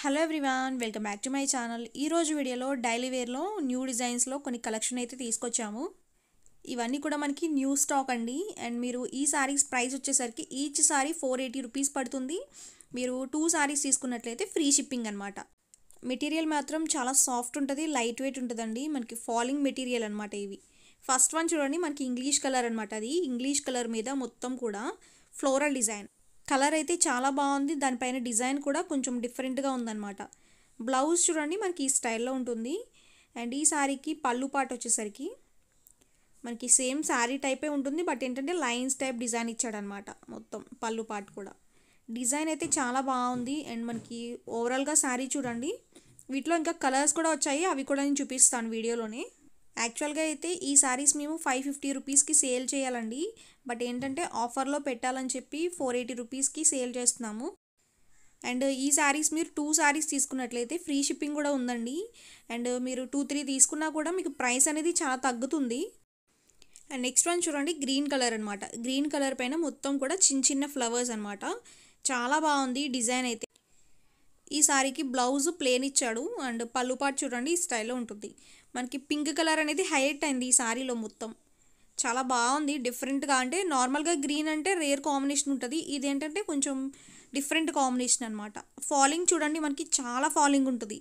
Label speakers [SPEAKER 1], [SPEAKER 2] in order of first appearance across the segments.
[SPEAKER 1] hello everyone welcome back to my channel ఈరోజు వీడియోలో daily వేర్లో new డిజైన్స్లో కొన్ని కలెక్షన్ అయితే తీసుకొచ్చాము ఇవన్నీ కూడా మనకి న్యూ స్టాక్ అండి అండ్ మీరు ఈ శారీస్ ప్రైస్ వచ్చేసరికి each sari four eighty rupees పడుతుంది మీరు టూ శారీస్ తీసుకున్నట్లయితే ఫ్రీ షిప్పింగ్ అనమాట మెటీరియల్ మాత్రం చాలా సాఫ్ట్ ఉంటుంది లైట్ వెయిట్ ఉంటుందండి మనకి ఫాలింగ్ మెటీరియల్ అనమాట ఇవి ఫస్ట్ వన్ చూడండి మనకి ఇంగ్లీష్ కలర్ అనమాట అది ఇంగ్లీష్ కలర్ మీద మొత్తం కూడా ఫ్లోరల్ డిజైన్ కలర్ అయితే చాలా బాగుంది దానిపైన డిజైన్ కూడా కొంచెం డిఫరెంట్గా ఉందన్నమాట బ్లౌజ్ చూడండి మనకి ఈ స్టైల్లో ఉంటుంది అండ్ ఈ శారీకి పళ్ళు పాట వచ్చేసరికి మనకి సేమ్ శారీ టైపే ఉంటుంది బట్ ఏంటంటే లైన్స్ టైప్ డిజైన్ ఇచ్చాడనమాట మొత్తం పళ్ళు పాట కూడా డిజైన్ అయితే చాలా బాగుంది అండ్ మనకి ఓవరాల్గా శారీ చూడండి వీటిలో ఇంకా కలర్స్ కూడా వచ్చాయి అవి కూడా నేను చూపిస్తాను వీడియోలోనే యాక్చువల్గా అయితే ఈ శారీస్ మేము ఫైవ్ ఫిఫ్టీ రూపీస్కి సేల్ చేయాలండి బట్ ఏంటంటే ఆఫర్లో పెట్టాలని చెప్పి ఫోర్ ఎయిటీ రూపీస్కి సేల్ చేస్తున్నాము అండ్ ఈ శారీస్ మీరు టూ శారీస్ తీసుకున్నట్లయితే ఫ్రీ షిప్పింగ్ కూడా ఉందండి అండ్ మీరు టూ త్రీ తీసుకున్నా కూడా మీకు ప్రైస్ అనేది చాలా తగ్గుతుంది అండ్ నెక్స్ట్ వన్ చూడండి గ్రీన్ కలర్ అనమాట గ్రీన్ కలర్ పైన మొత్తం కూడా చిన్న చిన్న ఫ్లవర్స్ అనమాట చాలా బాగుంది డిజైన్ అయితే ఈ సారీకి బ్లౌజ్ ప్లేన్ ఇచ్చాడు అండ్ పళ్ళు పాటు చూడండి ఈ స్టైల్లో ఉంటుంది మనకి పింక్ కలర్ అనేది హైలైట్ అయింది ఈ సారీలో మొత్తం చాలా బాగుంది డిఫరెంట్గా అంటే నార్మల్గా గ్రీన్ అంటే రేర్ కాంబినేషన్ ఉంటుంది ఇది ఏంటంటే కొంచెం డిఫరెంట్ కాంబినేషన్ అనమాట ఫాలింగ్ చూడండి మనకి చాలా ఫాలింగ్ ఉంటుంది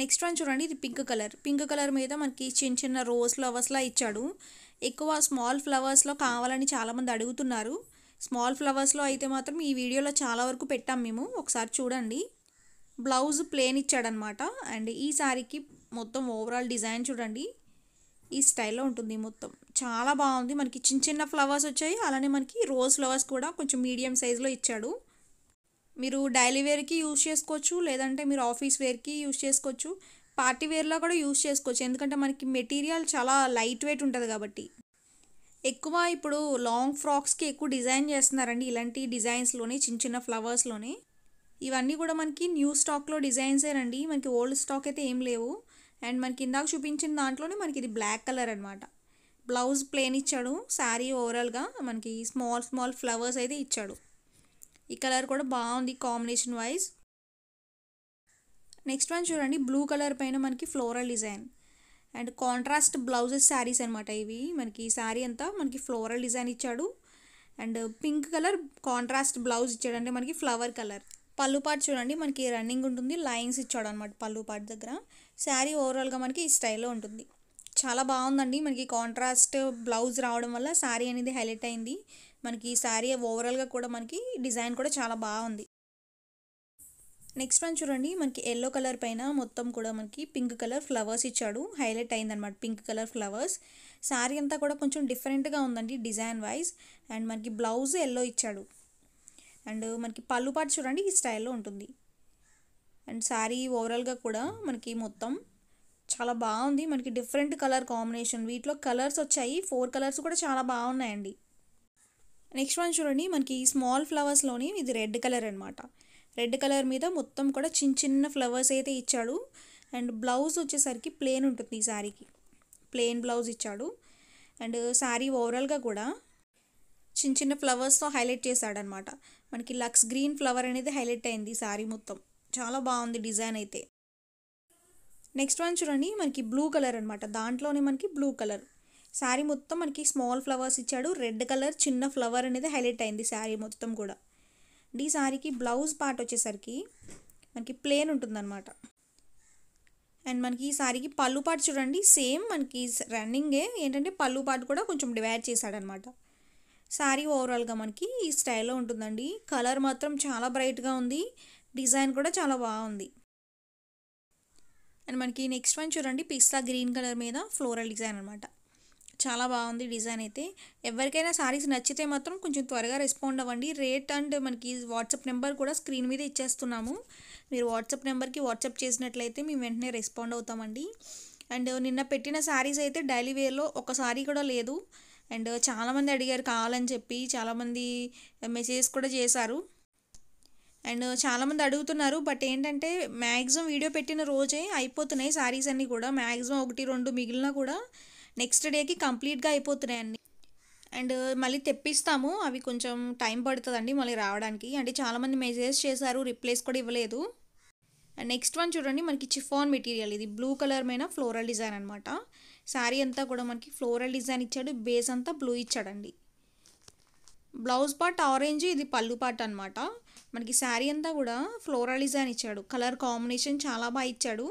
[SPEAKER 1] నెక్స్ట్ వన్ చూడండి ఇది పింక్ కలర్ పింక్ కలర్ మీద మనకి చిన్న చిన్న రోజ్ ఫ్లవర్స్లా ఇచ్చాడు ఎక్కువ స్మాల్ ఫ్లవర్స్లో కావాలని చాలామంది అడుగుతున్నారు స్మాల్ ఫ్లవర్స్లో అయితే మాత్రం ఈ వీడియోలో చాలా వరకు పెట్టాం మేము ఒకసారి చూడండి బ్లౌజ్ ప్లేన్ ఇచ్చాడనమాట అండ్ ఈ శారీకి మొత్తం ఓవరాల్ డిజైన్ చూడండి ఈ స్టైల్లో ఉంటుంది మొత్తం చాలా బాగుంది మనకి చిన్న చిన్న ఫ్లవర్స్ వచ్చాయి అలానే మనకి రోజ్ ఫ్లవర్స్ కూడా కొంచెం మీడియం సైజులో ఇచ్చాడు మీరు డైలీ వేర్కి యూజ్ చేసుకోవచ్చు లేదంటే మీరు ఆఫీస్ వేర్కి యూజ్ చేసుకోవచ్చు పార్టీ వేర్లో కూడా యూజ్ చేసుకోవచ్చు ఎందుకంటే మనకి మెటీరియల్ చాలా లైట్ వెయిట్ ఉంటుంది కాబట్టి ఎక్కువ ఇప్పుడు లాంగ్ ఫ్రాక్స్కి ఎక్కువ డిజైన్ చేస్తున్నారండి ఇలాంటి డిజైన్స్లోని చిన్న చిన్న ఫ్లవర్స్లోని ఇవన్నీ కూడా మనకి న్యూ స్టాక్లో డిజైన్సేనండి మనకి ఓల్డ్ స్టాక్ అయితే ఏం లేవు అండ్ మనకి ఇందాక చూపించిన దాంట్లోనే మనకి ఇది బ్లాక్ కలర్ అనమాట బ్లౌజ్ ప్లేన్ ఇచ్చాడు శారీ ఓవరాల్గా మనకి స్మాల్ స్మాల్ ఫ్లవర్స్ అయితే ఇచ్చాడు ఈ కలర్ కూడా బాగుంది కాంబినేషన్ వైజ్ నెక్స్ట్ వన్ చూడండి బ్లూ కలర్ పైన మనకి floral design and contrast blouses saris అనమాట ఇవి మనకి శారీ అంతా మనకి ఫ్లోరల్ డిజైన్ ఇచ్చాడు and pink colour contrast blouse ఇచ్చాడు అంటే మనకి ఫ్లవర్ కలర్ పళ్ళు పాట్ చూడండి మనకి రన్నింగ్ ఉంటుంది లైన్స్ ఇచ్చాడు అనమాట పళ్ళు పాట్ దగ్గర శారీ ఓవరాల్గా మనకి ఈ స్టైల్లో ఉంటుంది చాలా బాగుందండి మనకి కాంట్రాస్ట్ బ్లౌజ్ రావడం వల్ల శారీ అనేది హైలైట్ అయింది మనకి ఈ శారీ ఓవరాల్గా కూడా మనకి డిజైన్ కూడా చాలా బాగుంది నెక్స్ట్ వన్ చూడండి మనకి ఎల్లో కలర్ పైన మొత్తం కూడా మనకి పింక్ కలర్ ఫ్లవర్స్ ఇచ్చాడు హైలైట్ అయింది అనమాట పింక్ కలర్ ఫ్లవర్స్ శారీ అంతా కూడా కొంచెం డిఫరెంట్గా ఉందండి డిజైన్ వైజ్ అండ్ మనకి బ్లౌజ్ ఎల్లో ఇచ్చాడు అండ్ మనకి పళ్ళు పాటు చూడండి ఈ స్టైల్లో ఉంటుంది అండ్ శారీ ఓవరాల్గా కూడా మనకి మొత్తం చాలా బాగుంది మనకి డిఫరెంట్ కలర్ కాంబినేషన్ వీటిలో కలర్స్ వచ్చాయి ఫోర్ కలర్స్ కూడా చాలా బాగున్నాయండి నెక్స్ట్ వన్ చూడండి మనకి స్మాల్ ఫ్లవర్స్లోని ఇది రెడ్ కలర్ అనమాట రెడ్ కలర్ మీద మొత్తం కూడా చిన్న చిన్న ఫ్లవర్స్ అయితే ఇచ్చాడు అండ్ బ్లౌజ్ వచ్చేసరికి ప్లేన్ ఉంటుంది ఈ శారీకి ప్లెయిన్ బ్లౌజ్ ఇచ్చాడు అండ్ శారీ ఓవరాల్గా కూడా చిన్న చిన్న ఫ్లవర్స్తో హైలైట్ చేశాడనమాట మనకి లక్స్ గ్రీన్ ఫ్లవర్ అనేది హైలైట్ అయింది శారీ మొత్తం చాలా బాగుంది డిజైన్ అయితే నెక్స్ట్ వన్ చూడండి మనకి బ్లూ కలర్ అనమాట దాంట్లోనే మనకి బ్లూ కలర్ శారీ మొత్తం మనకి స్మాల్ ఫ్లవర్స్ ఇచ్చాడు రెడ్ కలర్ చిన్న ఫ్లవర్ అనేది హైలైట్ అయింది శారీ మొత్తం కూడా ఈ సారీకి బ్లౌజ్ పార్ట్ వచ్చేసరికి మనకి ప్లేన్ ఉంటుందన్నమాట అండ్ మనకి ఈ సారీకి పళ్ళు పాటు చూడండి సేమ్ మనకి రన్నింగే ఏంటంటే పళ్ళు పాటు కూడా కొంచెం డివైడ్ చేశాడనమాట శారీ ఓవరాల్గా మనకి ఈ స్టైల్లో ఉంటుందండి కలర్ మాత్రం చాలా బ్రైట్గా ఉంది డిజైన్ కూడా చాలా బాగుంది అండ్ మనకి నెక్స్ట్ వన్ చూడండి పిస్తా గ్రీన్ కలర్ మీద ఫ్లోరల్ డిజైన్ అనమాట చాలా బాగుంది డిజైన్ అయితే ఎవరికైనా శారీస్ నచ్చితే మాత్రం కొంచెం త్వరగా రెస్పాండ్ అవ్వండి రేట్ అండ్ మనకి వాట్సాప్ నెంబర్ కూడా స్క్రీన్ మీద ఇచ్చేస్తున్నాము మీరు వాట్సాప్ నెంబర్కి వాట్సాప్ చేసినట్లయితే మేము వెంటనే రెస్పాండ్ అవుతామండి అండ్ నిన్న పెట్టిన శారీస్ అయితే డైలీ వేర్లో ఒక శారీ కూడా లేదు అండ్ చాలామంది అడిగారు కావాలని చెప్పి చాలామంది మెసేజెస్ కూడా చేశారు అండ్ చాలామంది అడుగుతున్నారు బట్ ఏంటంటే మ్యాక్సిమం వీడియో పెట్టిన రోజే అయిపోతున్నాయి శారీస్ అన్నీ కూడా మ్యాక్సిమం ఒకటి రెండు మిగిలిన కూడా నెక్స్ట్ డేకి కంప్లీట్గా అయిపోతున్నాయండి అండ్ మళ్ళీ తెప్పిస్తాము అవి కొంచెం టైం పడుతుందండి మళ్ళీ రావడానికి అంటే చాలామంది మెసేజ్ చేశారు రిప్లేస్ కూడా ఇవ్వలేదు అండ్ నెక్స్ట్ వన్ చూడండి మనకి చిఫాన్ మెటీరియల్ ఇది బ్లూ కలర్ మీద ఫ్లోరల్ డిజైన్ అనమాట శారీ అంతా కూడా మనకి ఫ్లోరల్ డిజైన్ ఇచ్చాడు బేస్ అంతా బ్లూ ఇచ్చాడండి బ్లౌజ్ పార్ట్ ఆరెంజ్ ఇది పళ్ళు పార్ట్ అనమాట మనకి శారీ అంతా కూడా ఫ్లోరల్ డిజైన్ ఇచ్చాడు కలర్ కాంబినేషన్ చాలా బాగా ఇచ్చాడు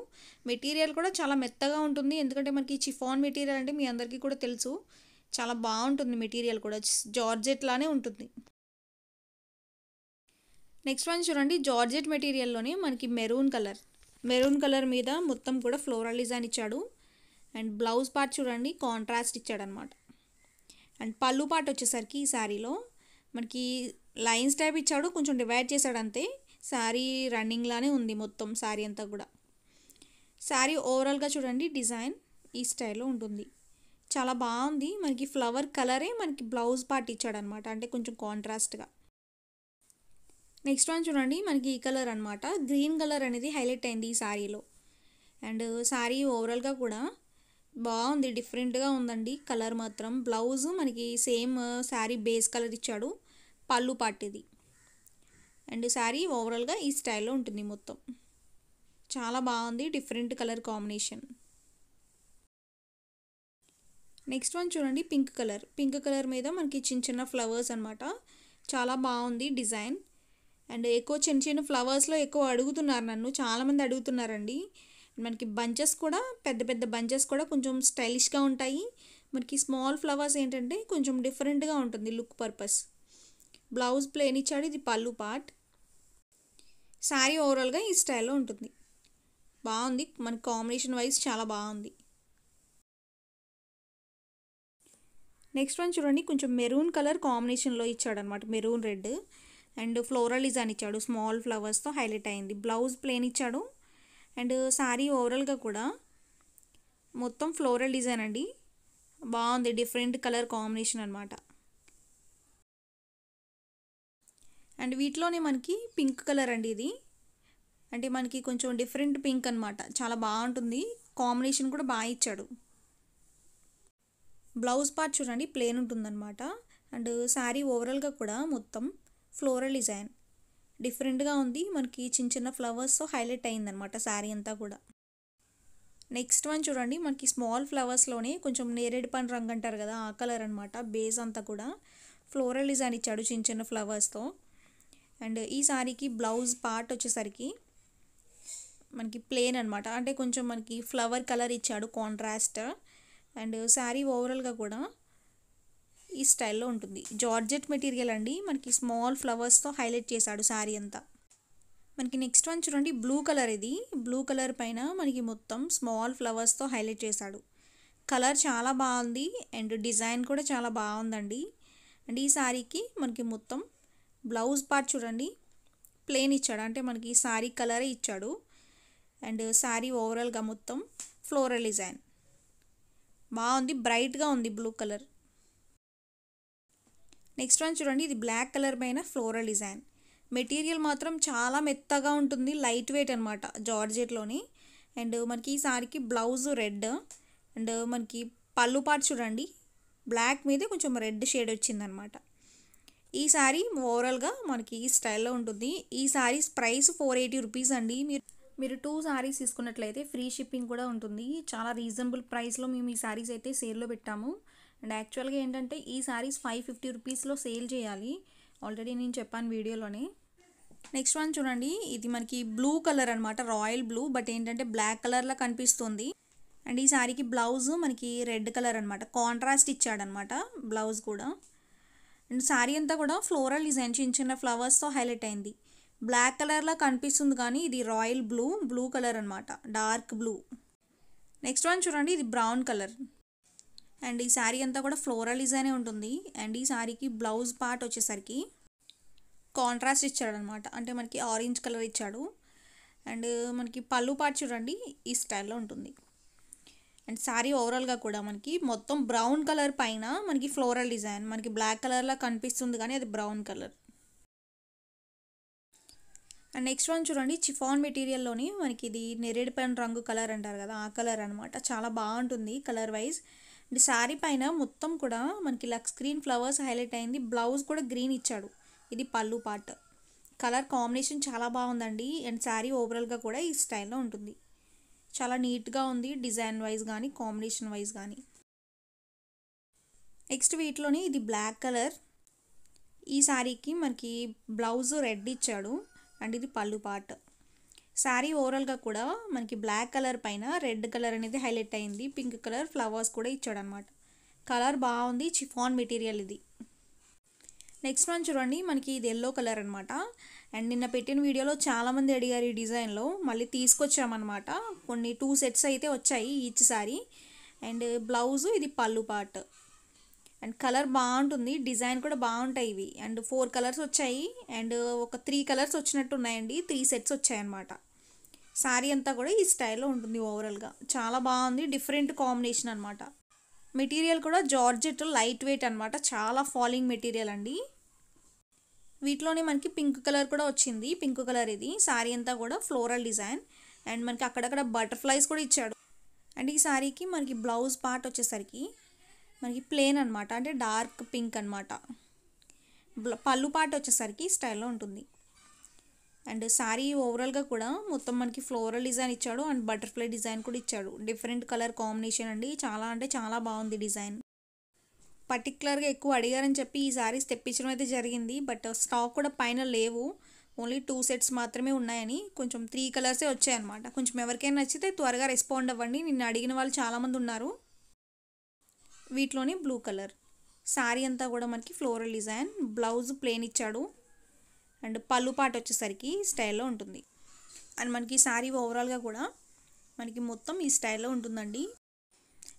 [SPEAKER 1] మెటీరియల్ కూడా చాలా మెత్తగా ఉంటుంది ఎందుకంటే మనకి చిఫాన్ మెటీరియల్ అంటే మీ అందరికీ కూడా తెలుసు చాలా బాగుంటుంది మెటీరియల్ కూడా జార్జెట్ లానే ఉంటుంది నెక్స్ట్ వన్ చూడండి జార్జెట్ మెటీరియల్లోనే మనకి మెరూన్ కలర్ మెరూన్ కలర్ మీద మొత్తం కూడా ఫ్లోరల్ డిజైన్ ఇచ్చాడు అండ్ బ్లౌజ్ పార్ట్ చూడండి కాంట్రాస్ట్ ఇచ్చాడనమాట అండ్ పళ్ళు పార్ట్ వచ్చేసరికి ఈ శారీలో మనకి లైన్స్ టైప్ ఇచ్చాడు కొంచెం డివైడ్ చేశాడు అంతే శారీ రన్నింగ్లానే ఉంది మొత్తం శారీ అంతా కూడా శారీ ఓవరాల్గా చూడండి డిజైన్ ఈ స్టైల్లో ఉంటుంది చాలా బాగుంది మనకి ఫ్లవర్ కలరే మనకి బ్లౌజ్ పార్ట్ ఇచ్చాడు అనమాట అంటే కొంచెం కాంట్రాస్ట్గా నెక్స్ట్ వన్ చూడండి మనకి ఈ కలర్ అనమాట గ్రీన్ కలర్ అనేది హైలైట్ అయింది ఈ శారీలో అండ్ శారీ ఓవరాల్గా కూడా బాగుంది డిఫరెంట్గా ఉందండి కలర్ మాత్రం బ్లౌజ్ మనకి సేమ్ శారీ బేస్ కలర్ ఇచ్చాడు పళ్ళు పట్టేది అండ్ శారీ ఓవరాల్గా ఈ స్టైల్లో ఉంటుంది మొత్తం చాలా బాగుంది different colour combination next one చూడండి పింక్ కలర్ పింక్ కలర్ మీద మనకి చిన్న చిన్న ఫ్లవర్స్ అనమాట చాలా బాగుంది డిజైన్ అండ్ ఎక్కువ చిన్న చిన్న ఫ్లవర్స్లో ఎక్కువ అడుగుతున్నారు నన్ను చాలామంది అడుగుతున్నారండి మనకి బంచెస్ కూడా పెద్ద పెద్ద బంచెస్ కూడా కొంచెం స్టైలిష్గా ఉంటాయి మనకి స్మాల్ ఫ్లవర్స్ ఏంటంటే కొంచెం డిఫరెంట్గా ఉంటుంది లుక్ పర్పస్ బ్లౌజ్ ప్లేన్ ఇచ్చాడు ఇది పళ్ళు పార్ట్ శారీ ఓవరాల్గా ఈ స్టైల్లో ఉంటుంది బాగుంది మన కాంబినేషన్ వైజ్ చాలా బాగుంది నెక్స్ట్ వన్ చూడండి కొంచెం మెరూన్ కలర్ కాంబినేషన్లో ఇచ్చాడనమాట maroon red and floral design ఇచ్చాడు స్మాల్ ఫ్లవర్స్తో హైలైట్ అయింది బ్లౌజ్ ప్లేన్ ఇచ్చాడు అండ్ శారీ ఓవరాల్గా కూడా మొత్తం ఫ్లోరల్ డిజైన్ అండి బాగుంది డిఫరెంట్ కలర్ కాంబినేషన్ అనమాట అండ్ వీటిలోనే మనకి పింక్ కలర్ అండి ఇది అంటే మనకి కొంచెం డిఫరెంట్ పింక్ అనమాట చాలా బాగుంటుంది కాంబినేషన్ కూడా బాగా ఇచ్చాడు బ్లౌజ్ పార్ట్ చూడండి ప్లేన్ ఉంటుందన్నమాట అండ్ శారీ ఓవరాల్గా కూడా మొత్తం ఫ్లోరల్ డిజైన్ డిఫరెంట్గా ఉంది మనకి చిన్న చిన్న ఫ్లవర్స్తో హైలైట్ అయిందనమాట శారీ అంతా కూడా నెక్స్ట్ వన్ చూడండి మనకి స్మాల్ ఫ్లవర్స్లోనే కొంచెం నేరేడు పని రంగు అంటారు కదా ఆ కలర్ అనమాట బేస్ అంతా కూడా ఫ్లోరల్ డిజైన్ ఇచ్చాడు చిన్న చిన్న ఫ్లవర్స్తో అండ్ ఈ సారీకి బ్లౌజ్ పార్ట్ వచ్చేసరికి మనకి ప్లేన్ అనమాట అంటే కొంచెం మనకి ఫ్లవర్ కలర్ ఇచ్చాడు కాంట్రాస్ట్ అండ్ శారీ ఓవరాల్గా కూడా ఈ స్టైల్లో ఉంటుంది జార్జెట్ మెటీరియల్ అండి మనకి స్మాల్ ఫ్లవర్స్తో హైలైట్ చేశాడు శారీ అంతా మనకి నెక్స్ట్ వన్ చూడండి బ్లూ కలర్ ఇది బ్లూ కలర్ పైన మనకి మొత్తం స్మాల్ ఫ్లవర్స్తో హైలైట్ చేశాడు కలర్ చాలా బాగుంది అండ్ డిజైన్ కూడా చాలా బాగుందండి అండ్ ఈ శారీకి మనకి మొత్తం బ్లౌజ్ పార్ట్ చూడండి ప్లేన్ ఇచ్చాడు అంటే మనకి శారీ కలరే ఇచ్చాడు అండ్ శారీ ఓవరాల్గా మొత్తం ఫ్లోరల్ డిజైన్ బాగుంది బ్రైట్గా ఉంది బ్లూ కలర్ నెక్స్ట్ వన్ చూడండి ఇది బ్లాక్ కలర్ పైన ఫ్లోరల్ డిజైన్ మెటీరియల్ మాత్రం చాలా మెత్తగా ఉంటుంది లైట్ వెయిట్ అనమాట జార్జెట్లోని అండ్ మనకి ఈ సారీకి బ్లౌజ్ రెడ్ అండ్ మనకి పళ్ళు పార్ట్ చూడండి బ్లాక్ మీద కొంచెం రెడ్ షేడ్ వచ్చిందనమాట ఈ శారీ ఓవరాల్గా మనకి ఈ స్టైల్లో ఉంటుంది ఈ saris price four eighty rupees అండి మీరు మీరు టూ శారీస్ తీసుకున్నట్లయితే ఫ్రీ షిప్పింగ్ కూడా ఉంటుంది చాలా రీజనబుల్ ప్రైస్లో మేము ఈ శారీస్ అయితే సేల్లో పెట్టాము అండ్ యాక్చువల్గా ఏంటంటే ఈ శారీస్ ఫైవ్ ఫిఫ్టీ రూపీస్లో సేల్ చేయాలి ఆల్రెడీ నేను చెప్పాను వీడియోలోనే నెక్స్ట్ వన్ చూడండి ఇది మనకి బ్లూ కలర్ అనమాట రాయల్ బ్లూ బట్ ఏంటంటే బ్లాక్ కలర్లో కనిపిస్తుంది అండ్ ఈ శారీకి బ్లౌజ్ మనకి రెడ్ కలర్ అనమాట కాంట్రాస్ట్ ఇచ్చాడనమాట బ్లౌజ్ కూడా అండ్ శారీ అంతా కూడా ఫ్లోరల్ డిజైన్ చిన్న చిన్న ఫ్లవర్స్తో హైలైట్ అయింది బ్లాక్ కలర్లో కనిపిస్తుంది కానీ ఇది రాయల్ బ్లూ బ్లూ కలర్ అనమాట డార్క్ బ్లూ నెక్స్ట్ వన్ చూడండి ఇది బ్రౌన్ కలర్ అండ్ ఈ శారీ అంతా కూడా ఫ్లోరల్ డిజైనే ఉంటుంది అండ్ ఈ శారీకి బ్లౌజ్ పార్ట్ వచ్చేసరికి కాంట్రాస్ట్ ఇచ్చాడు అనమాట అంటే మనకి ఆరెంజ్ కలర్ ఇచ్చాడు అండ్ మనకి పళ్ళు పార్ట్ చూడండి ఈ స్టైల్లో ఉంటుంది అండ్ శారీ ఓవరాల్గా కూడా మనకి మొత్తం బ్రౌన్ కలర్ పైన మనకి ఫ్లోరల్ డిజైన్ మనకి బ్లాక్ కలర్లా కనిపిస్తుంది కానీ అది brown colour and next one చూడండి చిఫాన్ మెటీరియల్లోని మనకి ఇది నెరేడ్ పెన్ రంగు కలర్ అంటారు కదా ఆ కలర్ అనమాట చాలా బాగుంటుంది కలర్ వైజ్ అండ్ శారీ పైన మొత్తం కూడా మనకి లక్స్ స్క్రీన్ ఫ్లవర్స్ హైలైట్ అయింది బ్లౌజ్ కూడా గ్రీన్ ఇచ్చాడు ఇది పళ్ళు పార్ట్ కలర్ కాంబినేషన్ చాలా బాగుందండి అండ్ శారీ ఓవరాల్గా కూడా ఈ స్టైల్లో ఉంటుంది చాలా నీట్గా ఉంది డిజైన్ వైజ్ కానీ కాంబినేషన్ వైజ్ కానీ నెక్స్ట్ వీటిలోని ఇది బ్లాక్ కలర్ ఈ శారీకి మనకి బ్లౌజ్ రెడ్ ఇచ్చాడు అండ్ ఇది పళ్ళు పార్ట్ శారీ ఓవరాల్గా కూడా మనకి బ్లాక్ కలర్ పైన రెడ్ కలర్ అనేది హైలైట్ అయింది పింక్ కలర్ ఫ్లవర్స్ కూడా ఇచ్చాడు అనమాట కలర్ బాగుంది చిఫాన్ మెటీరియల్ ఇది నెక్స్ట్ మనం చూడండి మనకి ఇది ఎల్లో కలర్ అనమాట అండ్ నిన్న పెట్టిన వీడియోలో చాలామంది అడిగారు ఈ డిజైన్లో మళ్ళీ తీసుకొచ్చామన్నమాట కొన్ని టూ సెట్స్ అయితే వచ్చాయి ఈచ్ సారీ అండ్ బ్లౌజు ఇది పళ్ళు పార్ట్ అండ్ కలర్ బాగుంటుంది డిజైన్ కూడా బాగుంటాయి ఇవి అండ్ ఫోర్ కలర్స్ వచ్చాయి అండ్ ఒక త్రీ కలర్స్ వచ్చినట్టు ఉన్నాయండి త్రీ సెట్స్ వచ్చాయన్నమాట శారీ అంతా కూడా ఈ స్టైల్లో ఉంటుంది ఓవరాల్గా చాలా బాగుంది డిఫరెంట్ కాంబినేషన్ అనమాట మెటీరియల్ కూడా జార్జెట్ లైట్ వెయిట్ అనమాట చాలా ఫాలింగ్ మెటీరియల్ అండి వీటిలోనే మనకి పింక్ కలర్ కూడా వచ్చింది పింక్ కలర్ ఇది శారీ అంతా కూడా ఫ్లోరల్ డిజైన్ అండ్ మనకి అక్కడక్కడ బటర్ఫ్లైస్ కూడా ఇచ్చాడు అండ్ ఈ శారీకి మనకి బ్లౌజ్ పార్ట్ వచ్చేసరికి మనకి ప్లేన్ అనమాట అంటే డార్క్ పింక్ అనమాట పళ్ళు పార్ట్ వచ్చేసరికి స్టైల్లో ఉంటుంది అండ్ శారీ ఓవరాల్గా కూడా మొత్తం మనకి ఫ్లోరల్ డిజైన్ ఇచ్చాడు అండ్ బటర్ఫ్లై డిజైన్ కూడా ఇచ్చాడు డిఫరెంట్ కలర్ కాంబినేషన్ అండి చాలా అంటే చాలా బాగుంది డిజైన్ పర్టికులర్గా ఎక్కువ అడిగారని చెప్పి ఈ శారీస్ తెప్పించడం అయితే జరిగింది బట్ స్టాక్ uh, కూడా పైన లేవు ఓన్లీ టూ సెట్స్ మాత్రమే ఉన్నాయని కొంచెం త్రీ కలర్సే వచ్చాయన్నమాట కొంచెం ఎవరికైనా నచ్చితే త్వరగా రెస్పాండ్ అవ్వండి నిన్ను అడిగిన వాళ్ళు చాలామంది ఉన్నారు వీటిలోని బ్లూ కలర్ శారీ అంతా కూడా మనకి ఫ్లోరల్ డిజైన్ బ్లౌజ్ ప్లెయిన్ ఇచ్చాడు అండ్ పళ్ళు పాట వచ్చేసరికి స్టైల్లో ఉంటుంది అండ్ మనకి శారీ ఓవరాల్గా కూడా మనకి మొత్తం ఈ స్టైల్లో ఉంటుందండి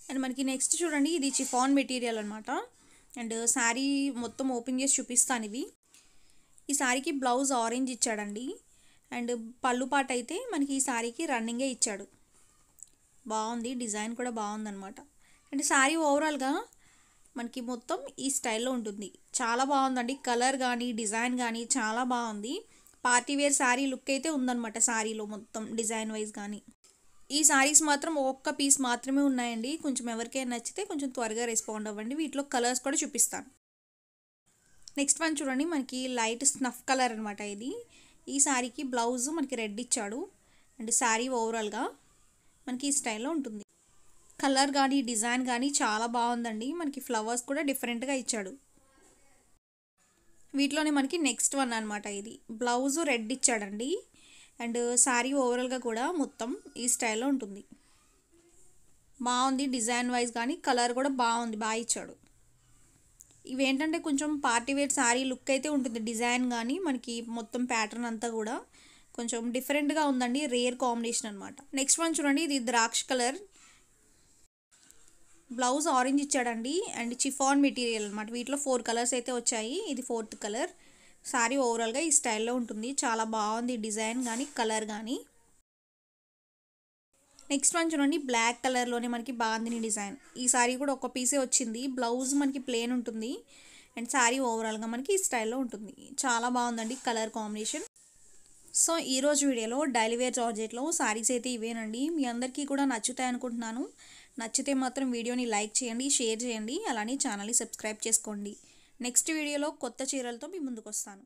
[SPEAKER 1] అండ్ మనకి నెక్స్ట్ చూడండి ఇది చిఫాన్ మెటీరియల్ అనమాట అండ్ శారీ మొత్తం ఓపెన్ చేసి చూపిస్తాను ఇవి ఈ శారీకి బ్లౌజ్ ఆరెంజ్ ఇచ్చాడండి అండ్ పళ్ళు పాట అయితే మనకి ఈ శారీకి రన్నింగే ఇచ్చాడు బాగుంది డిజైన్ కూడా బాగుందనమాట అండ్ శారీ ఓవరాల్గా మనకి మొత్తం ఈ స్టైల్లో ఉంటుంది చాలా బాగుందండి కలర్ కానీ డిజైన్ కానీ చాలా బాగుంది పార్టీవేర్ శారీ లుక్ అయితే ఉందన్నమాట శారీలో మొత్తం డిజైన్ వైజ్ కానీ ఈ శారీస్ మాత్రం ఒక్క పీస్ మాత్రమే ఉన్నాయండి కొంచెం ఎవరికైనా నచ్చితే కొంచెం త్వరగా రెస్పాండ్ అవ్వండి వీటిలో కలర్స్ కూడా చూపిస్తాను నెక్స్ట్ వన్ చూడండి మనకి లైట్ స్నఫ్ కలర్ అనమాట ఇది ఈ శారీకి బ్లౌజ్ మనకి రెడ్ ఇచ్చాడు అండ్ శారీ ఓవరాల్గా మనకి ఈ స్టైల్లో ఉంటుంది కలర్ కానీ డిజైన్ కానీ చాలా బాగుందండి మనకి ఫ్లవర్స్ కూడా డిఫరెంట్గా ఇచ్చాడు వీటిలోనే మనకి నెక్స్ట్ వన్ అనమాట ఇది బ్లౌజ్ రెడ్ ఇచ్చాడండి అండ్ శారీ ఓవరాల్గా కూడా మొత్తం ఈ స్టైల్లో ఉంటుంది బాగుంది డిజైన్ వైజ్ కానీ కలర్ కూడా బాగుంది బాగా ఇచ్చాడు ఇవేంటంటే కొంచెం పార్టీ వేర్ శారీ లుక్ అయితే ఉంటుంది డిజైన్ కానీ మనకి మొత్తం ప్యాటర్న్ అంతా కూడా కొంచెం డిఫరెంట్గా ఉందండి రేర్ కాంబినేషన్ అనమాట నెక్స్ట్ వన్ చూడండి ఇది ద్రాక్ష కలర్ బ్లౌజ్ ఆరెంజ్ ఇచ్చాడండి అండ్ చిఫాన్ మెటీరియల్ అనమాట వీటిలో ఫోర్ కలర్స్ అయితే వచ్చాయి ఇది ఫోర్త్ కలర్ శారీ ఓవరాల్గా ఈ స్టైల్లో ఉంటుంది చాలా బాగుంది డిజైన్ కానీ కలర్ కానీ నెక్స్ట్ వన్ చూడండి బ్లాక్ కలర్లోనే మనకి బాగుంది డిజైన్ ఈ సారీ కూడా ఒక పీసే వచ్చింది బ్లౌజ్ మనకి ప్లేన్ ఉంటుంది అండ్ సారీ ఓవరాల్గా మనకి ఈ స్టైల్లో ఉంటుంది చాలా బాగుందండి కలర్ కాంబినేషన్ సో ఈరోజు వీడియోలో డైలీ వేర్ జార్జెట్లో సారీస్ అయితే ఇవేనండి మీ అందరికీ కూడా నచ్చుతాయి అనుకుంటున్నాను నచ్చితే మాత్రం వీడియోని లైక్ చేయండి షేర్ చేయండి అలానే ఛానల్ని సబ్స్క్రైబ్ చేసుకోండి నెక్స్ట్ వీడియోలో కొత్త చీరలతో మీ ముందుకు వస్తాను